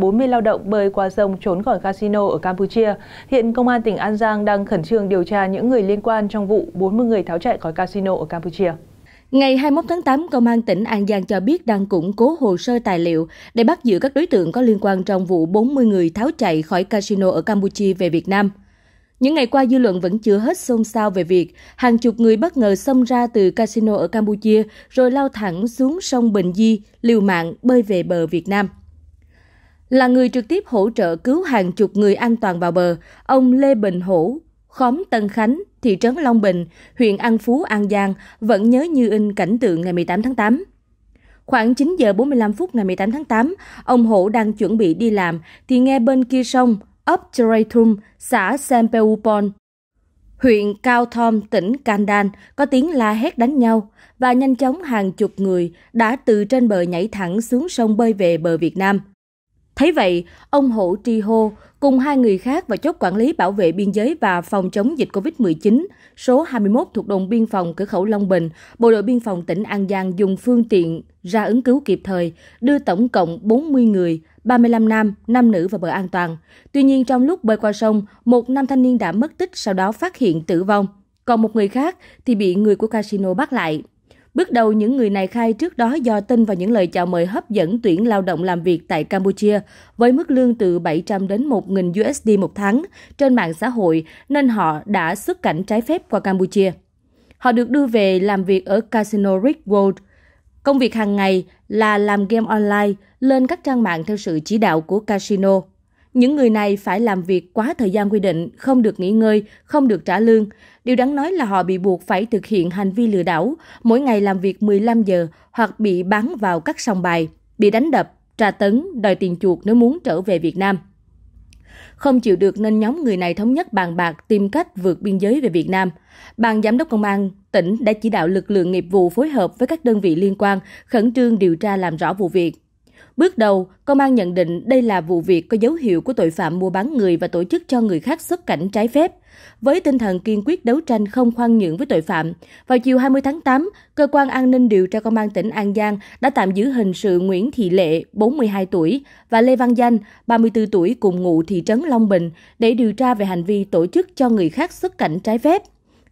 40 lao động bơi qua sông trốn khỏi casino ở Campuchia. Hiện Công an tỉnh An Giang đang khẩn trương điều tra những người liên quan trong vụ 40 người tháo chạy khỏi casino ở Campuchia. Ngày 21 tháng 8, Công an tỉnh An Giang cho biết đang củng cố hồ sơ tài liệu để bắt giữ các đối tượng có liên quan trong vụ 40 người tháo chạy khỏi casino ở Campuchia về Việt Nam. Những ngày qua, dư luận vẫn chưa hết xôn xao về việc hàng chục người bất ngờ xông ra từ casino ở Campuchia rồi lao thẳng xuống sông Bình Di, liều mạng bơi về bờ Việt Nam. Là người trực tiếp hỗ trợ cứu hàng chục người an toàn vào bờ, ông Lê Bình Hổ, khóm Tân Khánh, thị trấn Long Bình, huyện An Phú, An Giang vẫn nhớ như in cảnh tượng ngày 18 tháng 8. Khoảng 9 giờ 45 phút ngày 18 tháng 8, ông Hổ đang chuẩn bị đi làm thì nghe bên kia sông, ấp Tretum, xã Sempeupon, huyện Cao Thom, tỉnh Kandan có tiếng la hét đánh nhau và nhanh chóng hàng chục người đã từ trên bờ nhảy thẳng xuống sông bơi về bờ Việt Nam. Thấy vậy, ông Hổ Tri Hô cùng hai người khác và chốt quản lý bảo vệ biên giới và phòng chống dịch COVID-19 số 21 thuộc đồn biên phòng cửa khẩu Long Bình, Bộ đội biên phòng tỉnh An Giang dùng phương tiện ra ứng cứu kịp thời, đưa tổng cộng 40 người, 35 nam, 5 nữ vào bờ an toàn. Tuy nhiên trong lúc bơi qua sông, một nam thanh niên đã mất tích sau đó phát hiện tử vong, còn một người khác thì bị người của casino bắt lại. Bước đầu những người này khai trước đó do tin vào những lời chào mời hấp dẫn tuyển lao động làm việc tại Campuchia với mức lương từ 700 đến 1.000 USD một tháng trên mạng xã hội nên họ đã xuất cảnh trái phép qua Campuchia. Họ được đưa về làm việc ở Casino Rick World. Công việc hàng ngày là làm game online lên các trang mạng theo sự chỉ đạo của casino. Những người này phải làm việc quá thời gian quy định, không được nghỉ ngơi, không được trả lương. Điều đáng nói là họ bị buộc phải thực hiện hành vi lừa đảo, mỗi ngày làm việc 15 giờ hoặc bị bán vào các sòng bài, bị đánh đập, tra tấn, đòi tiền chuộc nếu muốn trở về Việt Nam. Không chịu được nên nhóm người này thống nhất bàn bạc tìm cách vượt biên giới về Việt Nam. Ban giám đốc công an tỉnh đã chỉ đạo lực lượng nghiệp vụ phối hợp với các đơn vị liên quan khẩn trương điều tra làm rõ vụ việc. Bước đầu, công an nhận định đây là vụ việc có dấu hiệu của tội phạm mua bán người và tổ chức cho người khác xuất cảnh trái phép. Với tinh thần kiên quyết đấu tranh không khoan nhượng với tội phạm, vào chiều 20 tháng 8, cơ quan an ninh điều tra công an tỉnh An Giang đã tạm giữ hình sự Nguyễn Thị Lệ, 42 tuổi và Lê Văn Danh, 34 tuổi cùng ngụ thị trấn Long Bình để điều tra về hành vi tổ chức cho người khác xuất cảnh trái phép.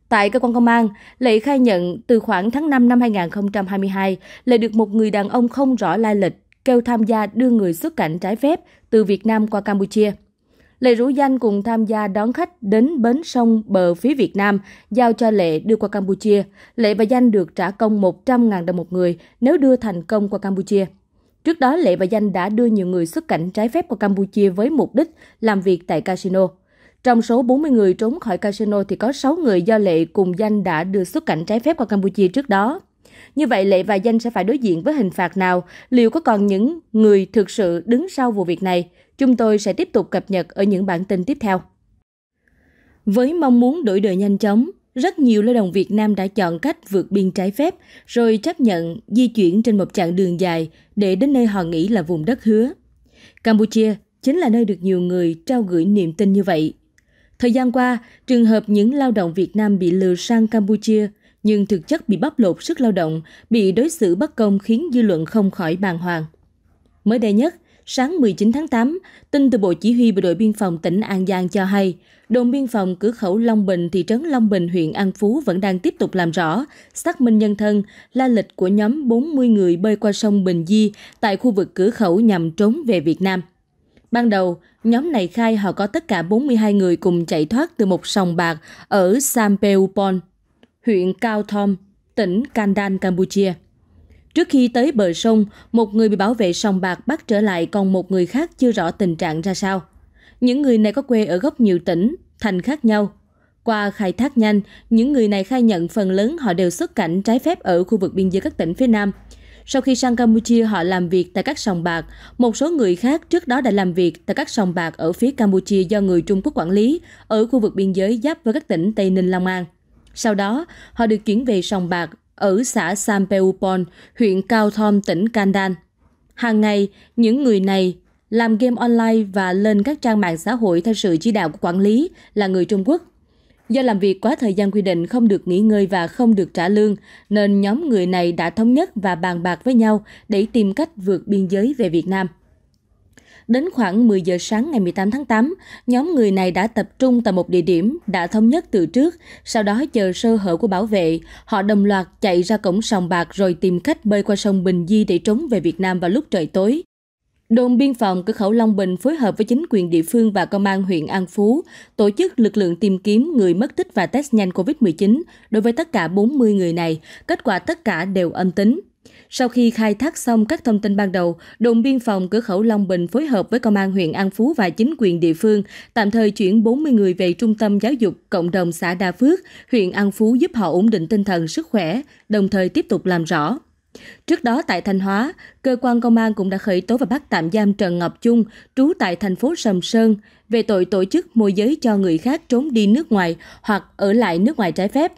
Tại cơ quan công an, Lệ khai nhận từ khoảng tháng 5 năm 2022, Lệ được một người đàn ông không rõ lai lịch kêu tham gia đưa người xuất cảnh trái phép từ Việt Nam qua Campuchia. Lệ rủ danh cùng tham gia đón khách đến bến sông bờ phía Việt Nam, giao cho Lệ đưa qua Campuchia. Lệ và Danh được trả công 100.000 đồng một người nếu đưa thành công qua Campuchia. Trước đó, Lệ và Danh đã đưa nhiều người xuất cảnh trái phép qua Campuchia với mục đích làm việc tại casino. Trong số 40 người trốn khỏi casino thì có 6 người do Lệ cùng Danh đã đưa xuất cảnh trái phép qua Campuchia trước đó. Như vậy Lệ và Danh sẽ phải đối diện với hình phạt nào? Liệu có còn những người thực sự đứng sau vụ việc này? Chúng tôi sẽ tiếp tục cập nhật ở những bản tin tiếp theo. Với mong muốn đổi đời nhanh chóng, rất nhiều lao động Việt Nam đã chọn cách vượt biên trái phép rồi chấp nhận di chuyển trên một chặng đường dài để đến nơi họ nghĩ là vùng đất hứa. Campuchia chính là nơi được nhiều người trao gửi niềm tin như vậy. Thời gian qua, trường hợp những lao động Việt Nam bị lừa sang Campuchia nhưng thực chất bị bóc lột sức lao động, bị đối xử bất công khiến dư luận không khỏi bàng hoàng. Mới đây nhất, sáng 19 tháng 8, tin từ Bộ Chỉ huy Bộ đội Biên phòng tỉnh An Giang cho hay, đồn biên phòng cửa khẩu Long Bình, thị trấn Long Bình, huyện An Phú vẫn đang tiếp tục làm rõ, xác minh nhân thân, la lịch của nhóm 40 người bơi qua sông Bình Di tại khu vực cửa khẩu nhằm trốn về Việt Nam. Ban đầu, nhóm này khai họ có tất cả 42 người cùng chạy thoát từ một sòng bạc ở Sampeupon, huyện Cao Thom, tỉnh Kandan, Campuchia. Trước khi tới bờ sông, một người bị bảo vệ sòng bạc bắt trở lại còn một người khác chưa rõ tình trạng ra sao. Những người này có quê ở gốc nhiều tỉnh, thành khác nhau. Qua khai thác nhanh, những người này khai nhận phần lớn họ đều xuất cảnh trái phép ở khu vực biên giới các tỉnh phía Nam. Sau khi sang Campuchia, họ làm việc tại các sòng bạc. Một số người khác trước đó đã làm việc tại các sòng bạc ở phía Campuchia do người Trung Quốc quản lý, ở khu vực biên giới giáp với các tỉnh Tây Ninh, Long An sau đó họ được chuyển về sòng bạc ở xã Sampeupon, huyện Cao Thom, tỉnh Kandan. Hàng ngày, những người này làm game online và lên các trang mạng xã hội theo sự chỉ đạo của quản lý là người Trung Quốc. Do làm việc quá thời gian quy định không được nghỉ ngơi và không được trả lương, nên nhóm người này đã thống nhất và bàn bạc với nhau để tìm cách vượt biên giới về Việt Nam. Đến khoảng 10 giờ sáng ngày 18 tháng 8, nhóm người này đã tập trung tại một địa điểm đã thống nhất từ trước, sau đó chờ sơ hở của bảo vệ, họ đồng loạt chạy ra cổng sòng bạc rồi tìm cách bơi qua sông Bình Di để trốn về Việt Nam vào lúc trời tối. Đồn biên phòng cửa khẩu Long Bình phối hợp với chính quyền địa phương và công an huyện An Phú tổ chức lực lượng tìm kiếm người mất tích và test nhanh COVID-19 đối với tất cả 40 người này, kết quả tất cả đều âm tính. Sau khi khai thác xong các thông tin ban đầu, đồn biên phòng cửa khẩu Long Bình phối hợp với công an huyện An Phú và chính quyền địa phương tạm thời chuyển 40 người về trung tâm giáo dục cộng đồng xã Đa Phước, huyện An Phú giúp họ ổn định tinh thần sức khỏe, đồng thời tiếp tục làm rõ. Trước đó tại Thanh Hóa, cơ quan công an cũng đã khởi tố và bắt tạm giam Trần Ngọc Trung, trú tại thành phố Sầm Sơn, về tội tổ chức môi giới cho người khác trốn đi nước ngoài hoặc ở lại nước ngoài trái phép.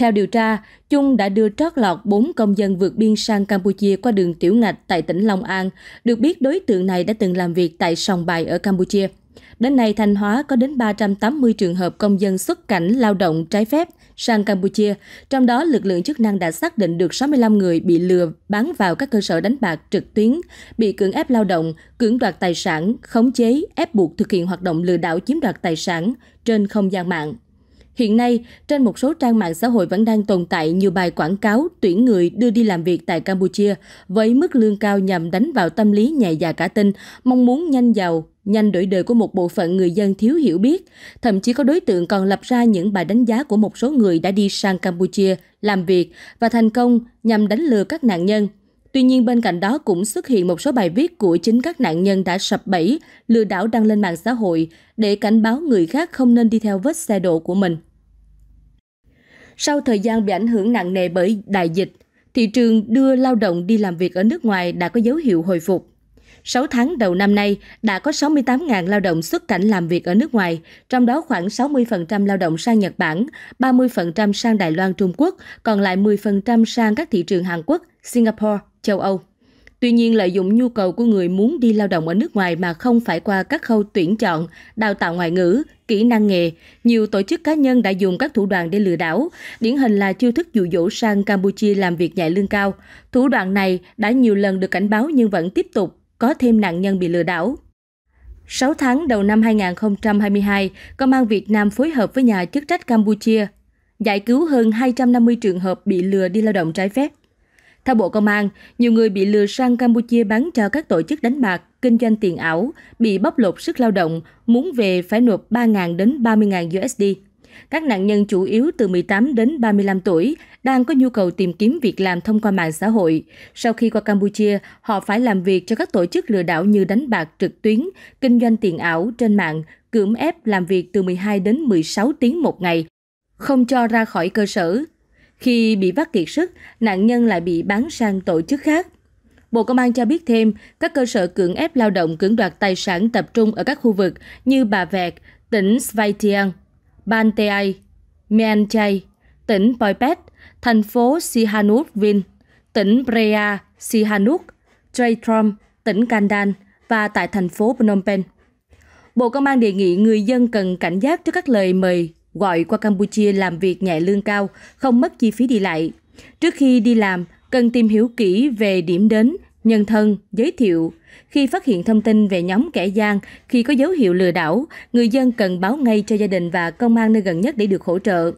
Theo điều tra, Chung đã đưa trót lọt 4 công dân vượt biên sang Campuchia qua đường Tiểu Ngạch tại tỉnh Long An. Được biết đối tượng này đã từng làm việc tại Sòng Bài ở Campuchia. Đến nay, Thanh Hóa có đến 380 trường hợp công dân xuất cảnh lao động trái phép sang Campuchia, trong đó lực lượng chức năng đã xác định được 65 người bị lừa bán vào các cơ sở đánh bạc trực tuyến, bị cưỡng ép lao động, cưỡng đoạt tài sản, khống chế, ép buộc thực hiện hoạt động lừa đảo chiếm đoạt tài sản trên không gian mạng. Hiện nay, trên một số trang mạng xã hội vẫn đang tồn tại nhiều bài quảng cáo tuyển người đưa đi làm việc tại Campuchia với mức lương cao nhằm đánh vào tâm lý nhẹ dạ cả tin, mong muốn nhanh giàu, nhanh đổi đời của một bộ phận người dân thiếu hiểu biết. Thậm chí có đối tượng còn lập ra những bài đánh giá của một số người đã đi sang Campuchia làm việc và thành công nhằm đánh lừa các nạn nhân. Tuy nhiên bên cạnh đó cũng xuất hiện một số bài viết của chính các nạn nhân đã sập bẫy, lừa đảo đăng lên mạng xã hội để cảnh báo người khác không nên đi theo vết xe đổ của mình sau thời gian bị ảnh hưởng nặng nề bởi đại dịch, thị trường đưa lao động đi làm việc ở nước ngoài đã có dấu hiệu hồi phục. 6 tháng đầu năm nay đã có 68.000 lao động xuất cảnh làm việc ở nước ngoài, trong đó khoảng 60% lao động sang Nhật Bản, 30% sang Đài Loan Trung Quốc, còn lại 10% sang các thị trường Hàn Quốc, Singapore, châu Âu. Tuy nhiên, lợi dụng nhu cầu của người muốn đi lao động ở nước ngoài mà không phải qua các khâu tuyển chọn, đào tạo ngoại ngữ, kỹ năng nghề, nhiều tổ chức cá nhân đã dùng các thủ đoạn để lừa đảo, điển hình là chiêu thức dụ dỗ sang Campuchia làm việc nhạy lương cao. Thủ đoạn này đã nhiều lần được cảnh báo nhưng vẫn tiếp tục có thêm nạn nhân bị lừa đảo. 6 tháng đầu năm 2022, Công an Việt Nam phối hợp với nhà chức trách Campuchia giải cứu hơn 250 trường hợp bị lừa đi lao động trái phép. Theo Bộ Công an, nhiều người bị lừa sang Campuchia bán cho các tổ chức đánh bạc, kinh doanh tiền ảo, bị bóc lột sức lao động, muốn về phải nộp 3.000 đến 30.000 USD. Các nạn nhân chủ yếu từ 18 đến 35 tuổi đang có nhu cầu tìm kiếm việc làm thông qua mạng xã hội. Sau khi qua Campuchia, họ phải làm việc cho các tổ chức lừa đảo như đánh bạc trực tuyến, kinh doanh tiền ảo trên mạng, cưỡng ép làm việc từ 12 đến 16 tiếng một ngày, không cho ra khỏi cơ sở, khi bị vắt kiệt sức, nạn nhân lại bị bán sang tổ chức khác. Bộ Công an cho biết thêm, các cơ sở cưỡng ép lao động cưỡng đoạt tài sản tập trung ở các khu vực như Bà Vẹt, tỉnh Svaytian, Ban Tei, Mean Chay, tỉnh Pet, thành phố Sihanouk Vin, tỉnh Brea, Sihanouk, Trai Traytrom, tỉnh Kandan và tại thành phố Phnom Penh. Bộ Công an đề nghị người dân cần cảnh giác trước các lời mời gọi qua Campuchia làm việc nhẹ lương cao, không mất chi phí đi lại. Trước khi đi làm, cần tìm hiểu kỹ về điểm đến, nhân thân, giới thiệu. Khi phát hiện thông tin về nhóm kẻ gian, khi có dấu hiệu lừa đảo, người dân cần báo ngay cho gia đình và công an nơi gần nhất để được hỗ trợ.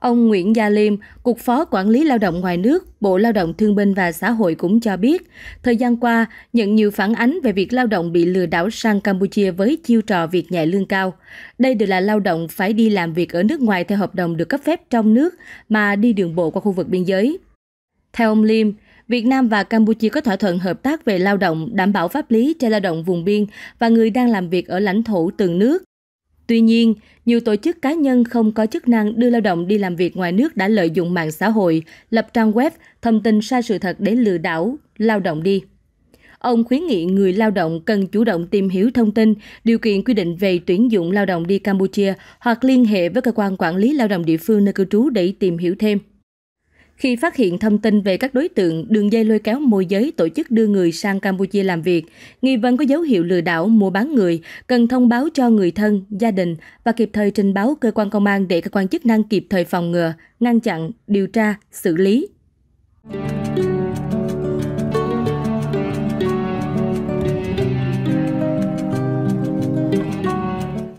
Ông Nguyễn Gia Liêm, Cục Phó Quản lý Lao động Ngoài nước, Bộ Lao động Thương binh và Xã hội cũng cho biết, thời gian qua, nhận nhiều phản ánh về việc lao động bị lừa đảo sang Campuchia với chiêu trò việc nhẹ lương cao. Đây đều là lao động phải đi làm việc ở nước ngoài theo hợp đồng được cấp phép trong nước mà đi đường bộ qua khu vực biên giới. Theo ông Liêm, Việt Nam và Campuchia có thỏa thuận hợp tác về lao động, đảm bảo pháp lý cho lao động vùng biên và người đang làm việc ở lãnh thổ từng nước Tuy nhiên, nhiều tổ chức cá nhân không có chức năng đưa lao động đi làm việc ngoài nước đã lợi dụng mạng xã hội, lập trang web, thông tin sai sự thật để lừa đảo lao động đi. Ông khuyến nghị người lao động cần chủ động tìm hiểu thông tin, điều kiện quy định về tuyển dụng lao động đi Campuchia hoặc liên hệ với cơ quan quản lý lao động địa phương nơi cư trú để tìm hiểu thêm khi phát hiện thông tin về các đối tượng đường dây lôi kéo môi giới tổ chức đưa người sang Campuchia làm việc, nghi vấn có dấu hiệu lừa đảo mua bán người, cần thông báo cho người thân, gia đình và kịp thời trình báo cơ quan công an để cơ quan chức năng kịp thời phòng ngừa, ngăn chặn, điều tra, xử lý.